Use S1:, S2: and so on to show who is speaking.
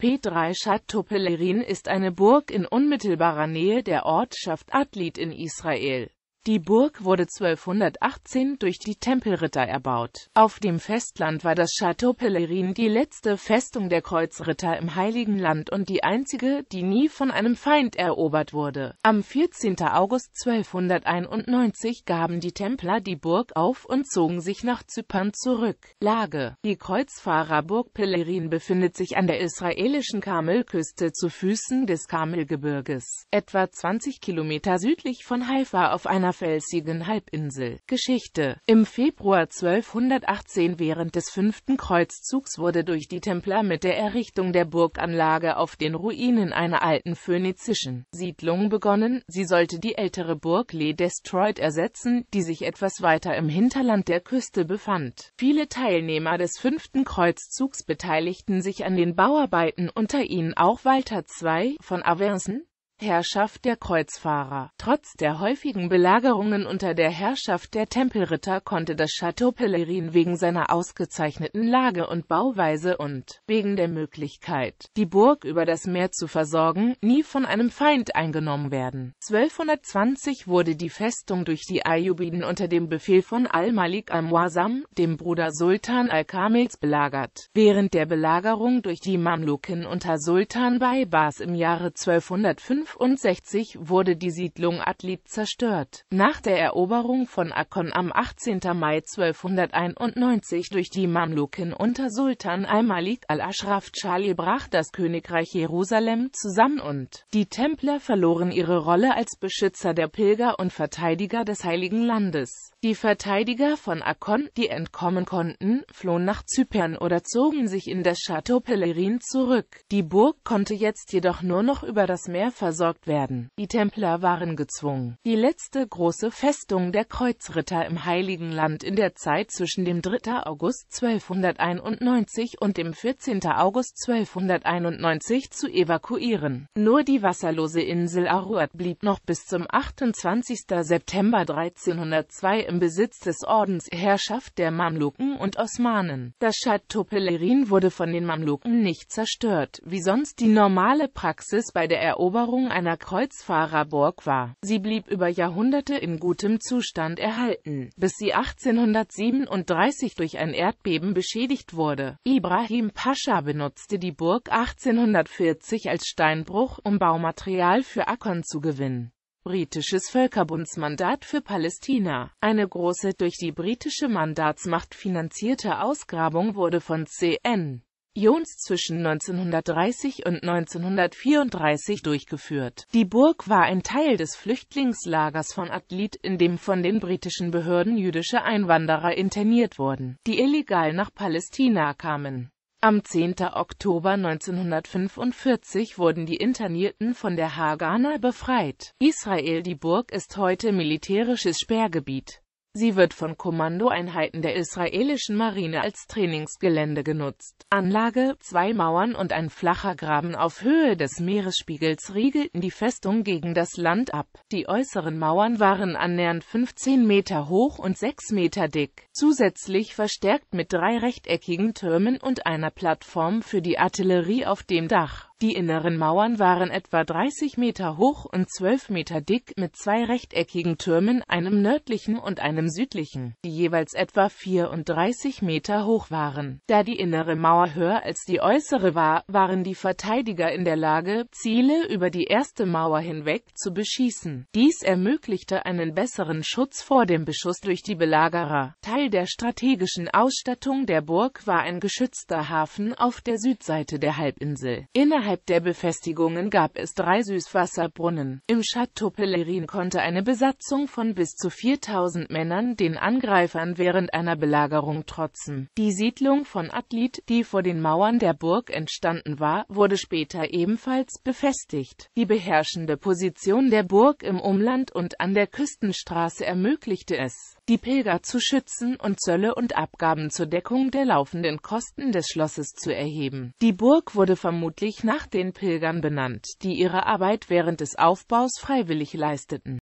S1: P3 Château Pelerin ist eine Burg in unmittelbarer Nähe der Ortschaft Adlit in Israel die Burg wurde 1218 durch die Tempelritter erbaut. Auf dem Festland war das Château Pellerin die letzte Festung der Kreuzritter im Heiligen Land und die einzige, die nie von einem Feind erobert wurde. Am 14. August 1291 gaben die Templer die Burg auf und zogen sich nach Zypern zurück. Lage Die Kreuzfahrerburg Pellerin befindet sich an der israelischen Karmelküste zu Füßen des Karmelgebirges, etwa 20 Kilometer südlich von Haifa auf einer einer felsigen Halbinsel. Geschichte Im Februar 1218 während des fünften Kreuzzugs wurde durch die Templer mit der Errichtung der Burganlage auf den Ruinen einer alten phönizischen Siedlung begonnen. Sie sollte die ältere Burg Le Destroyed ersetzen, die sich etwas weiter im Hinterland der Küste befand. Viele Teilnehmer des fünften Kreuzzugs beteiligten sich an den Bauarbeiten, unter ihnen auch Walter II. von Aversen, Herrschaft der Kreuzfahrer. Trotz der häufigen Belagerungen unter der Herrschaft der Tempelritter konnte das Château Pellerin wegen seiner ausgezeichneten Lage und Bauweise und wegen der Möglichkeit, die Burg über das Meer zu versorgen, nie von einem Feind eingenommen werden. 1220 wurde die Festung durch die Ayyubiden unter dem Befehl von al-Malik al-Muazzam, dem Bruder Sultan al-Kamils, belagert. Während der Belagerung durch die Mamluken unter Sultan Baybars im Jahre 1205 1865 wurde die Siedlung Adlib zerstört. Nach der Eroberung von Akkon am 18. Mai 1291 durch die Mamluken unter Sultan al-Malik al-Ashraf Charlie brach das Königreich Jerusalem zusammen und die Templer verloren ihre Rolle als Beschützer der Pilger und Verteidiger des Heiligen Landes. Die Verteidiger von Akon, die entkommen konnten, flohen nach Zypern oder zogen sich in das Château Pellerin zurück. Die Burg konnte jetzt jedoch nur noch über das Meer versorgt werden. Die Templer waren gezwungen, die letzte große Festung der Kreuzritter im Heiligen Land in der Zeit zwischen dem 3. August 1291 und dem 14. August 1291 zu evakuieren. Nur die wasserlose Insel Aruat blieb noch bis zum 28. September 1302 im Besitz des Ordens Herrschaft der Mamluken und Osmanen. Das Chateau Pellerin wurde von den Mamluken nicht zerstört, wie sonst die normale Praxis bei der Eroberung einer Kreuzfahrerburg war. Sie blieb über Jahrhunderte in gutem Zustand erhalten, bis sie 1837 durch ein Erdbeben beschädigt wurde. Ibrahim Pascha benutzte die Burg 1840 als Steinbruch, um Baumaterial für Akkon zu gewinnen. Britisches Völkerbundsmandat für Palästina. Eine große durch die britische Mandatsmacht finanzierte Ausgrabung wurde von C.N. Jones zwischen 1930 und 1934 durchgeführt. Die Burg war ein Teil des Flüchtlingslagers von Adlit, in dem von den britischen Behörden jüdische Einwanderer interniert wurden, die illegal nach Palästina kamen. Am 10. Oktober 1945 wurden die Internierten von der Hagana befreit. Israel Die Burg ist heute militärisches Sperrgebiet Sie wird von Kommandoeinheiten der israelischen Marine als Trainingsgelände genutzt. Anlage, zwei Mauern und ein flacher Graben auf Höhe des Meeresspiegels riegelten die Festung gegen das Land ab. Die äußeren Mauern waren annähernd 15 Meter hoch und 6 Meter dick, zusätzlich verstärkt mit drei rechteckigen Türmen und einer Plattform für die Artillerie auf dem Dach. Die inneren Mauern waren etwa 30 Meter hoch und 12 Meter dick mit zwei rechteckigen Türmen, einem nördlichen und einem südlichen, die jeweils etwa 34 Meter hoch waren. Da die innere Mauer höher als die äußere war, waren die Verteidiger in der Lage, Ziele über die erste Mauer hinweg zu beschießen. Dies ermöglichte einen besseren Schutz vor dem Beschuss durch die Belagerer. Teil der strategischen Ausstattung der Burg war ein geschützter Hafen auf der Südseite der Halbinsel. Innerhalb Innerhalb der Befestigungen gab es drei Süßwasserbrunnen. Im Château Pellerin konnte eine Besatzung von bis zu 4000 Männern den Angreifern während einer Belagerung trotzen. Die Siedlung von Atlit, die vor den Mauern der Burg entstanden war, wurde später ebenfalls befestigt. Die beherrschende Position der Burg im Umland und an der Küstenstraße ermöglichte es, die Pilger zu schützen und Zölle und Abgaben zur Deckung der laufenden Kosten des Schlosses zu erheben. Die Burg wurde vermutlich nach den Pilgern benannt, die ihre Arbeit während des Aufbaus freiwillig leisteten